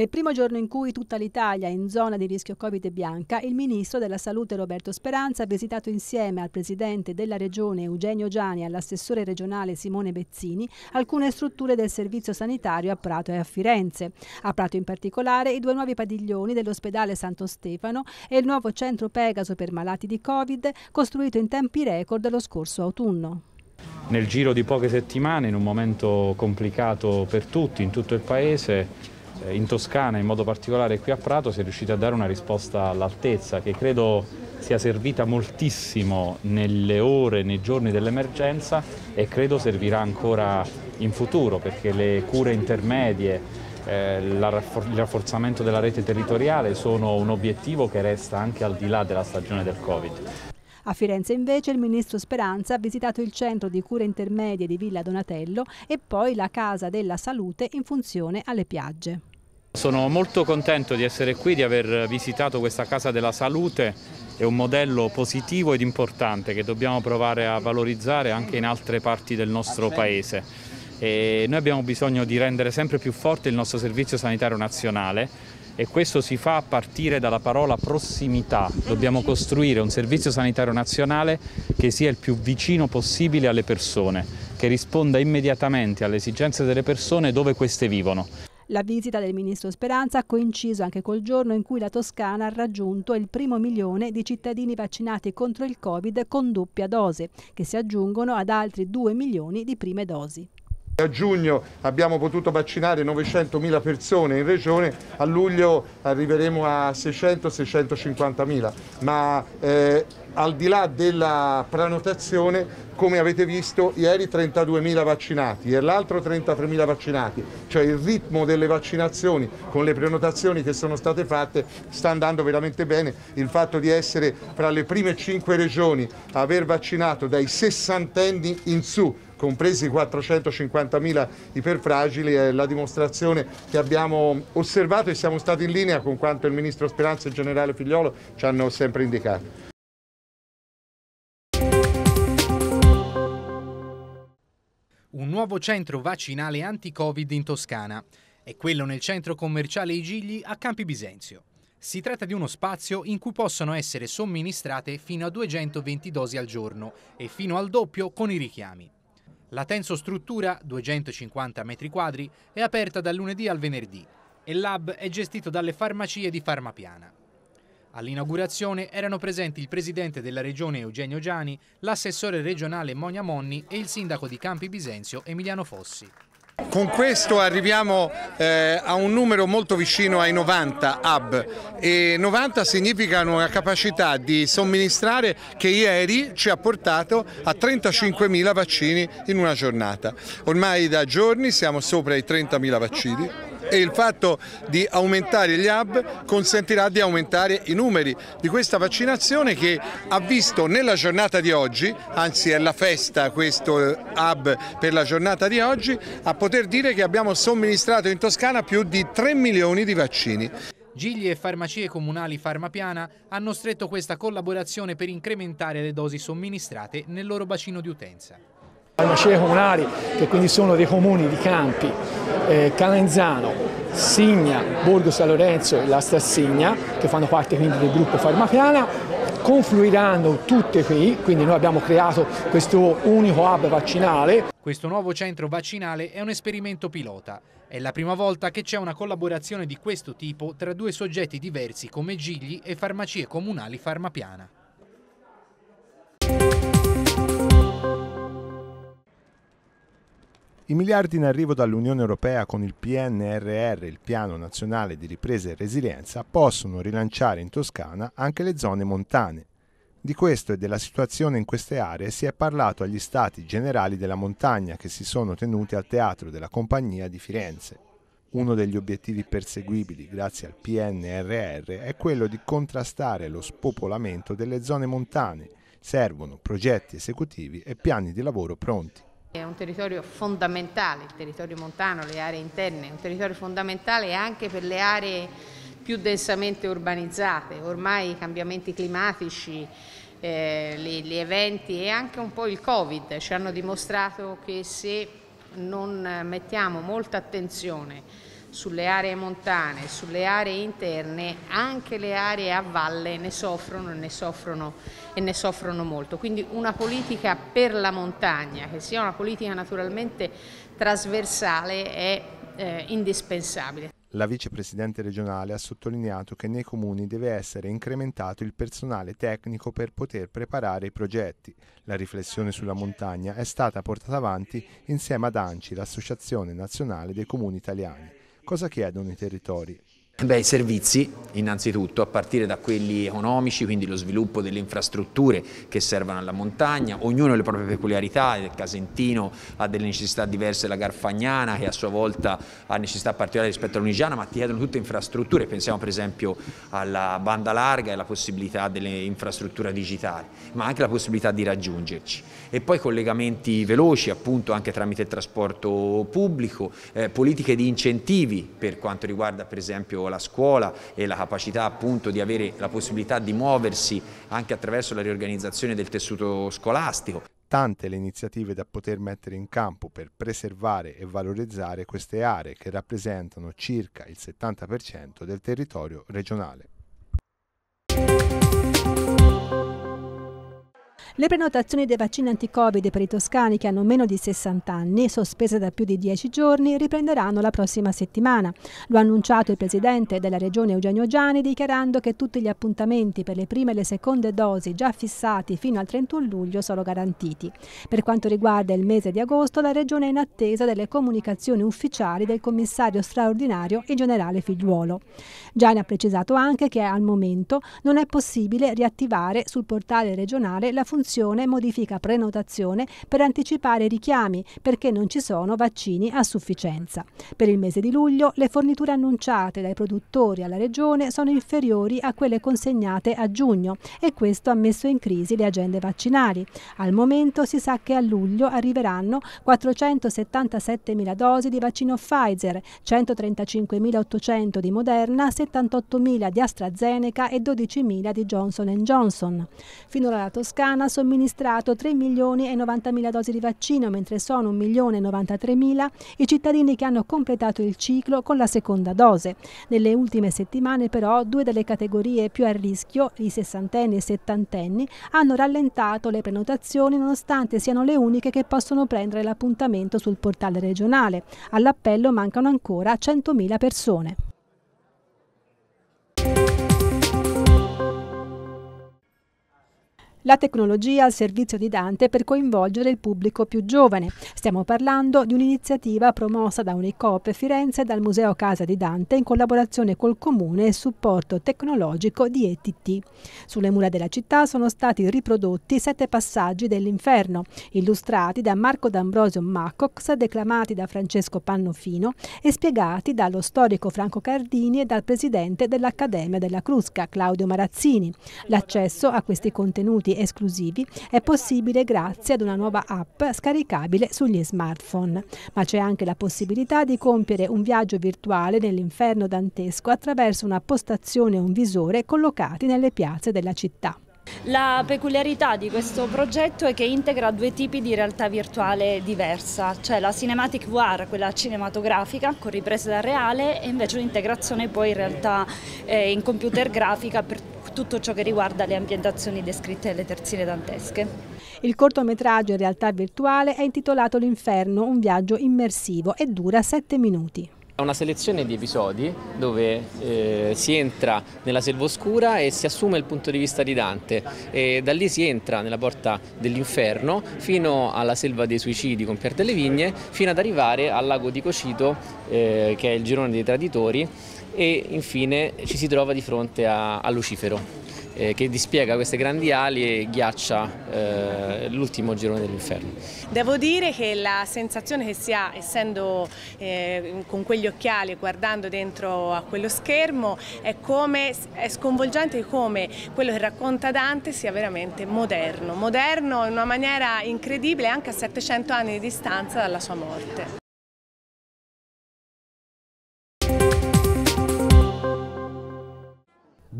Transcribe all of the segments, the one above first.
Nel primo giorno in cui tutta l'Italia è in zona di rischio Covid e bianca, il ministro della Salute Roberto Speranza ha visitato insieme al presidente della regione Eugenio Giani e all'assessore regionale Simone Bezzini alcune strutture del servizio sanitario a Prato e a Firenze. A Prato in particolare i due nuovi padiglioni dell'ospedale Santo Stefano e il nuovo centro Pegaso per malati di Covid costruito in tempi record lo scorso autunno nel giro di poche settimane, in un momento complicato per tutti, in tutto il Paese, eh, in Toscana, in modo particolare qui a Prato, si è riusciti a dare una risposta all'altezza che credo sia servita moltissimo nelle ore, nei giorni dell'emergenza e credo servirà ancora in futuro perché le cure intermedie, eh, il rafforzamento della rete territoriale sono un obiettivo che resta anche al di là della stagione del Covid. A Firenze invece il ministro Speranza ha visitato il centro di cure intermedie di Villa Donatello e poi la Casa della Salute in funzione alle piagge. Sono molto contento di essere qui, di aver visitato questa Casa della Salute, è un modello positivo ed importante che dobbiamo provare a valorizzare anche in altre parti del nostro Paese. E noi abbiamo bisogno di rendere sempre più forte il nostro servizio sanitario nazionale e questo si fa a partire dalla parola prossimità. Mm. Dobbiamo costruire un servizio sanitario nazionale che sia il più vicino possibile alle persone, che risponda immediatamente alle esigenze delle persone dove queste vivono. La visita del ministro Speranza ha coinciso anche col giorno in cui la Toscana ha raggiunto il primo milione di cittadini vaccinati contro il Covid con doppia dose, che si aggiungono ad altri 2 milioni di prime dosi. A giugno abbiamo potuto vaccinare 900.000 persone in regione, a luglio arriveremo a 600-650.000, ma eh, al di là della prenotazione, come avete visto, ieri 32.000 vaccinati e l'altro 33.000 vaccinati, cioè il ritmo delle vaccinazioni con le prenotazioni che sono state fatte sta andando veramente bene, il fatto di essere fra le prime 5 regioni a aver vaccinato dai 60 anni in su compresi 450.000 iperfragili, è la dimostrazione che abbiamo osservato e siamo stati in linea con quanto il Ministro Speranza e il Generale Figliolo ci hanno sempre indicato. un nuovo centro vaccinale anti-Covid in Toscana. È quello nel centro commerciale I Gigli a Campi Bisenzio. Si tratta di uno spazio in cui possono essere somministrate fino a 220 dosi al giorno e fino al doppio con i richiami. La struttura, 250 m2, è aperta dal lunedì al venerdì e il lab è gestito dalle farmacie di Farmapiana. All'inaugurazione erano presenti il presidente della regione Eugenio Giani, l'assessore regionale Monia Monni e il sindaco di Campi Bisenzio Emiliano Fossi. Con questo arriviamo eh, a un numero molto vicino ai 90 hub e 90 significano una capacità di somministrare che ieri ci ha portato a 35.000 vaccini in una giornata. Ormai da giorni siamo sopra i 30.000 vaccini e il fatto di aumentare gli hub consentirà di aumentare i numeri di questa vaccinazione che ha visto nella giornata di oggi, anzi è la festa questo hub per la giornata di oggi, a poter dire che abbiamo somministrato in Toscana più di 3 milioni di vaccini. Gigli e farmacie comunali Farmapiana hanno stretto questa collaborazione per incrementare le dosi somministrate nel loro bacino di utenza farmacie comunali, che quindi sono dei comuni di Campi, eh, Calenzano, Signa, Borgo San Lorenzo e la Stassigna, che fanno parte quindi del gruppo Farmapiana, confluiranno tutte qui, quindi noi abbiamo creato questo unico hub vaccinale. Questo nuovo centro vaccinale è un esperimento pilota. È la prima volta che c'è una collaborazione di questo tipo tra due soggetti diversi come Gigli e farmacie comunali Farmapiana. I miliardi in arrivo dall'Unione Europea con il PNRR, il Piano Nazionale di Ripresa e Resilienza, possono rilanciare in Toscana anche le zone montane. Di questo e della situazione in queste aree si è parlato agli Stati Generali della Montagna che si sono tenuti al Teatro della Compagnia di Firenze. Uno degli obiettivi perseguibili grazie al PNRR è quello di contrastare lo spopolamento delle zone montane. Servono progetti esecutivi e piani di lavoro pronti. È un territorio fondamentale, il territorio montano, le aree interne, è un territorio fondamentale anche per le aree più densamente urbanizzate. Ormai i cambiamenti climatici, eh, gli, gli eventi e anche un po' il Covid ci hanno dimostrato che se non mettiamo molta attenzione sulle aree montane, sulle aree interne, anche le aree a valle ne soffrono, ne soffrono e ne soffrono molto. Quindi una politica per la montagna, che sia una politica naturalmente trasversale, è eh, indispensabile. La vicepresidente regionale ha sottolineato che nei comuni deve essere incrementato il personale tecnico per poter preparare i progetti. La riflessione sulla montagna è stata portata avanti insieme ad ANCI, l'Associazione Nazionale dei Comuni Italiani. Cosa chiedono i territori? Beh, i servizi innanzitutto a partire da quelli economici, quindi lo sviluppo delle infrastrutture che servono alla montagna, ognuno ha le proprie peculiarità, il Casentino ha delle necessità diverse dalla Garfagnana che a sua volta ha necessità particolari rispetto all'Unigiana, ma ti chiedono tutte infrastrutture, pensiamo per esempio alla banda larga e alla possibilità dell'infrastruttura digitale, ma anche la possibilità di raggiungerci. E poi collegamenti veloci appunto anche tramite il trasporto pubblico, eh, politiche di incentivi per quanto riguarda per esempio la scuola e la capacità appunto di avere la possibilità di muoversi anche attraverso la riorganizzazione del tessuto scolastico. Tante le iniziative da poter mettere in campo per preservare e valorizzare queste aree che rappresentano circa il 70% del territorio regionale. Le prenotazioni dei vaccini anti-Covid per i toscani che hanno meno di 60 anni, sospese da più di 10 giorni, riprenderanno la prossima settimana. Lo ha annunciato il presidente della regione Eugenio Giani dichiarando che tutti gli appuntamenti per le prime e le seconde dosi già fissati fino al 31 luglio sono garantiti. Per quanto riguarda il mese di agosto, la regione è in attesa delle comunicazioni ufficiali del commissario straordinario e generale Figliuolo. Gianni ha precisato anche che al momento non è possibile riattivare sul portale regionale la funzione modifica prenotazione per anticipare richiami perché non ci sono vaccini a sufficienza. Per il mese di luglio le forniture annunciate dai produttori alla regione sono inferiori a quelle consegnate a giugno e questo ha messo in crisi le agende vaccinali. Al momento si sa che a luglio arriveranno 477.000 dosi di vaccino Pfizer, 135.800 di Moderna, 78.000 di AstraZeneca e 12.000 di Johnson Johnson. Finora la Toscana ha somministrato 3 milioni e 90.000 dosi di vaccino, mentre sono 1.093.000 i cittadini che hanno completato il ciclo con la seconda dose. Nelle ultime settimane però due delle categorie più a rischio, i sessantenni e i settantenni, hanno rallentato le prenotazioni nonostante siano le uniche che possono prendere l'appuntamento sul portale regionale. All'appello mancano ancora 100.000 persone. la tecnologia al servizio di Dante per coinvolgere il pubblico più giovane. Stiamo parlando di un'iniziativa promossa da Unicop Firenze e dal Museo Casa di Dante in collaborazione col Comune e supporto tecnologico di ETT. Sulle mura della città sono stati riprodotti sette passaggi dell'inferno, illustrati da Marco D'Ambrosio Macox, declamati da Francesco Pannofino e spiegati dallo storico Franco Cardini e dal presidente dell'Accademia della Crusca, Claudio Marazzini. L'accesso a questi contenuti contenuti esclusivi è possibile grazie ad una nuova app scaricabile sugli smartphone. Ma c'è anche la possibilità di compiere un viaggio virtuale nell'inferno dantesco attraverso una postazione e un visore collocati nelle piazze della città. La peculiarità di questo progetto è che integra due tipi di realtà virtuale diversa, cioè la cinematic VR, quella cinematografica con riprese da reale e invece un'integrazione poi in realtà eh, in computer grafica per tutto ciò che riguarda le ambientazioni descritte nelle terzine dantesche. Il cortometraggio in realtà virtuale è intitolato L'inferno, un viaggio immersivo e dura 7 minuti. È una selezione di episodi dove eh, si entra nella selva oscura e si assume il punto di vista di Dante e da lì si entra nella porta dell'inferno fino alla selva dei suicidi con Pier delle Vigne fino ad arrivare al lago di Cocito eh, che è il girone dei traditori e infine ci si trova di fronte a, a Lucifero eh, che dispiega queste grandi ali e ghiaccia eh, l'ultimo girone dell'inferno. Devo dire che la sensazione che si ha, essendo eh, con quegli occhiali e guardando dentro a quello schermo, è, come, è sconvolgente come quello che racconta Dante sia veramente moderno, moderno in una maniera incredibile anche a 700 anni di distanza dalla sua morte.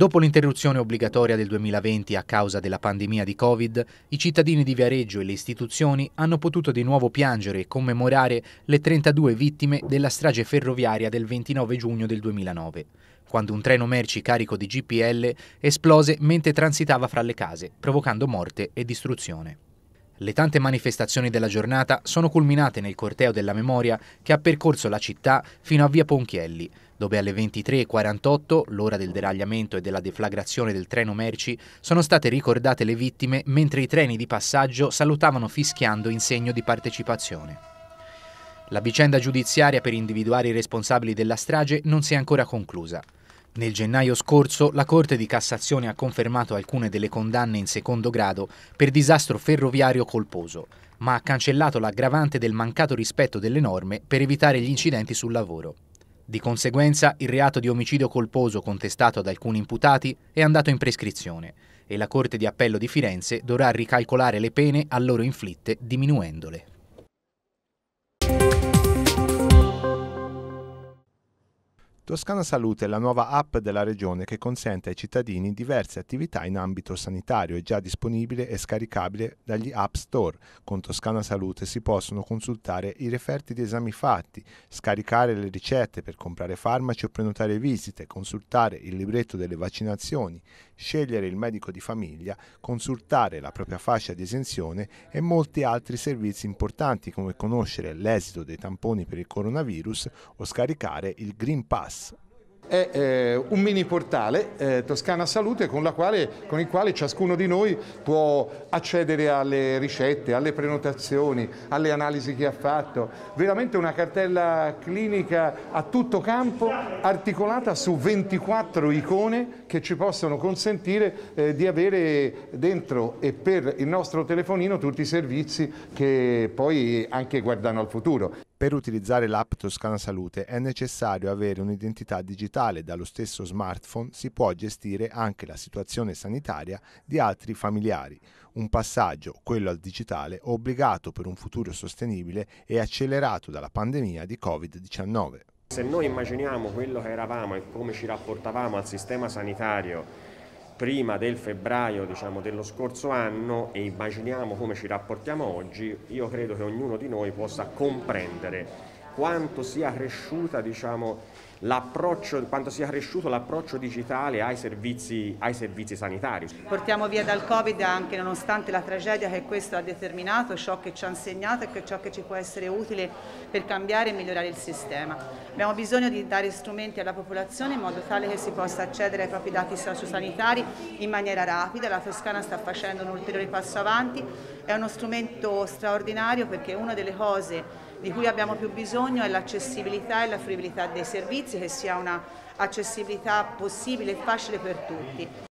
Dopo l'interruzione obbligatoria del 2020 a causa della pandemia di Covid, i cittadini di Viareggio e le istituzioni hanno potuto di nuovo piangere e commemorare le 32 vittime della strage ferroviaria del 29 giugno del 2009, quando un treno merci carico di GPL esplose mentre transitava fra le case, provocando morte e distruzione. Le tante manifestazioni della giornata sono culminate nel corteo della memoria che ha percorso la città fino a via Ponchielli, dove alle 23.48, l'ora del deragliamento e della deflagrazione del treno merci, sono state ricordate le vittime mentre i treni di passaggio salutavano fischiando in segno di partecipazione. La vicenda giudiziaria per individuare i responsabili della strage non si è ancora conclusa. Nel gennaio scorso la Corte di Cassazione ha confermato alcune delle condanne in secondo grado per disastro ferroviario colposo, ma ha cancellato l'aggravante del mancato rispetto delle norme per evitare gli incidenti sul lavoro. Di conseguenza il reato di omicidio colposo contestato ad alcuni imputati è andato in prescrizione e la Corte di Appello di Firenze dovrà ricalcolare le pene a loro inflitte diminuendole. Toscana Salute è la nuova app della regione che consente ai cittadini diverse attività in ambito sanitario È già disponibile e scaricabile dagli App Store. Con Toscana Salute si possono consultare i referti di esami fatti, scaricare le ricette per comprare farmaci o prenotare visite, consultare il libretto delle vaccinazioni, scegliere il medico di famiglia, consultare la propria fascia di esenzione e molti altri servizi importanti come conoscere l'esito dei tamponi per il coronavirus o scaricare il Green Pass Plus. È eh, un mini portale eh, Toscana Salute con, quale, con, il quale ciascuno di noi può accedere alle ricette, alle prenotazioni, alle analisi che ha fatto. Veramente una cartella clinica a tutto campo articolata su 24 icone che ci possono consentire eh, di avere dentro e per il nostro telefonino tutti i servizi che poi anche guardano al futuro. Per utilizzare l'app Toscana Salute è necessario avere un'identità digitale dallo stesso smartphone, si può gestire anche la situazione sanitaria di altri familiari. Un passaggio, quello al digitale, obbligato per un futuro sostenibile e accelerato dalla pandemia di Covid-19. Se noi immaginiamo quello che eravamo e come ci rapportavamo al sistema sanitario prima del febbraio diciamo, dello scorso anno e immaginiamo come ci rapportiamo oggi, io credo che ognuno di noi possa comprendere quanto sia cresciuta diciamo, l'approccio, quanto sia cresciuto l'approccio digitale ai servizi, ai servizi, sanitari. Portiamo via dal Covid anche nonostante la tragedia che questo ha determinato, ciò che ci ha insegnato e ciò che ci può essere utile per cambiare e migliorare il sistema. Abbiamo bisogno di dare strumenti alla popolazione in modo tale che si possa accedere ai propri dati sociosanitari in maniera rapida, la Toscana sta facendo un ulteriore passo avanti, è uno strumento straordinario perché una delle cose di cui abbiamo più bisogno è l'accessibilità e la fruibilità dei servizi, che sia una accessibilità possibile e facile per tutti.